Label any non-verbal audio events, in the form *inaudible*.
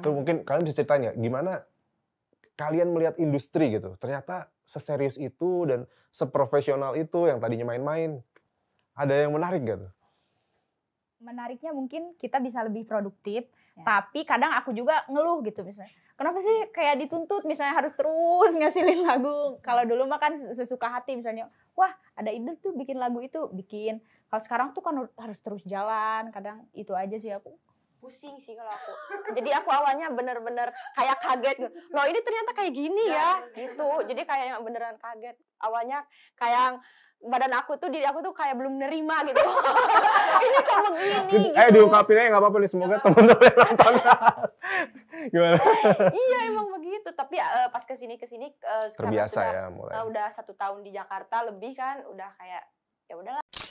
Iya. tuh mungkin kalian bisa ceritanya gimana kalian melihat industri gitu ternyata seserius itu dan seprofesional itu yang tadinya main-main ada yang menarik gak tuh? Menariknya mungkin kita bisa lebih produktif, ya. tapi kadang aku juga ngeluh gitu misalnya. Kenapa sih kayak dituntut misalnya harus terus *laughs* ngasilin lagu? Kalau dulu mah kan sesuka hati misalnya, wah ada ide tuh bikin lagu itu bikin. Kalau sekarang tuh kan harus terus jalan. Kadang itu aja sih aku pusing sih kalau aku. Jadi aku awalnya bener-bener kayak kaget gitu. Loh ini ternyata kayak gini ya, iya, iya. gitu. Jadi kayak yang beneran kaget. Awalnya kayak badan aku tuh diri aku tuh kayak belum nerima gitu. *laughs* ini kok begini eh, gitu. Eh diungkapin aja nggak apa-apa nih semoga teman-teman nonton. *laughs* Gimana? iya emang begitu. Tapi uh, pas kesini kesini uh, eh, terbiasa sudah, ya mulai. Uh, udah satu tahun di Jakarta lebih kan, udah kayak ya udahlah.